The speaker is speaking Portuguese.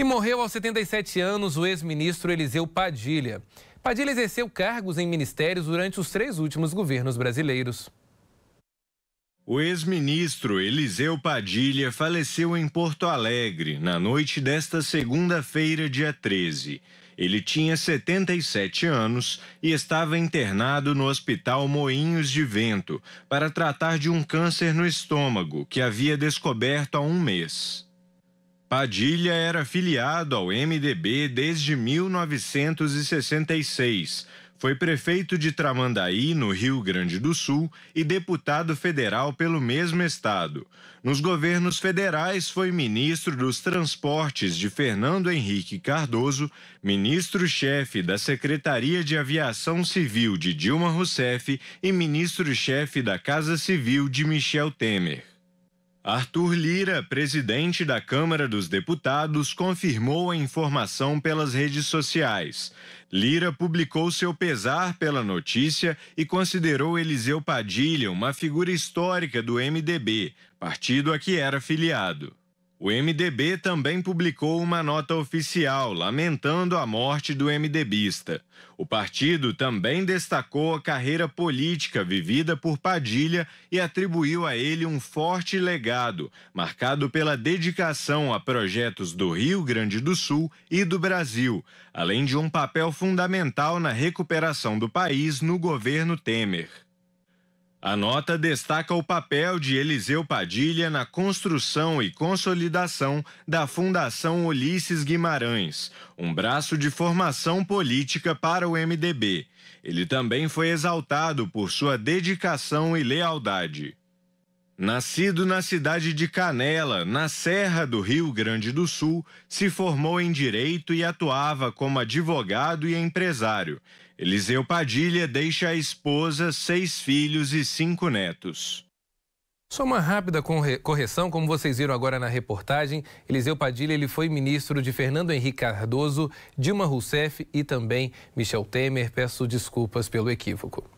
E morreu aos 77 anos o ex-ministro Eliseu Padilha. Padilha exerceu cargos em ministérios durante os três últimos governos brasileiros. O ex-ministro Eliseu Padilha faleceu em Porto Alegre na noite desta segunda-feira, dia 13. Ele tinha 77 anos e estava internado no Hospital Moinhos de Vento para tratar de um câncer no estômago que havia descoberto há um mês. Padilha era filiado ao MDB desde 1966. Foi prefeito de Tramandaí, no Rio Grande do Sul, e deputado federal pelo mesmo estado. Nos governos federais, foi ministro dos Transportes de Fernando Henrique Cardoso, ministro-chefe da Secretaria de Aviação Civil de Dilma Rousseff e ministro-chefe da Casa Civil de Michel Temer. Arthur Lira, presidente da Câmara dos Deputados, confirmou a informação pelas redes sociais. Lira publicou seu pesar pela notícia e considerou Eliseu Padilha uma figura histórica do MDB, partido a que era filiado. O MDB também publicou uma nota oficial lamentando a morte do MDBista. O partido também destacou a carreira política vivida por Padilha e atribuiu a ele um forte legado, marcado pela dedicação a projetos do Rio Grande do Sul e do Brasil, além de um papel fundamental na recuperação do país no governo Temer. A nota destaca o papel de Eliseu Padilha na construção e consolidação da Fundação Ulisses Guimarães, um braço de formação política para o MDB. Ele também foi exaltado por sua dedicação e lealdade. Nascido na cidade de Canela, na Serra do Rio Grande do Sul, se formou em direito e atuava como advogado e empresário. Eliseu Padilha deixa a esposa, seis filhos e cinco netos. Só uma rápida correção, como vocês viram agora na reportagem, Eliseu Padilha ele foi ministro de Fernando Henrique Cardoso, Dilma Rousseff e também Michel Temer. Peço desculpas pelo equívoco.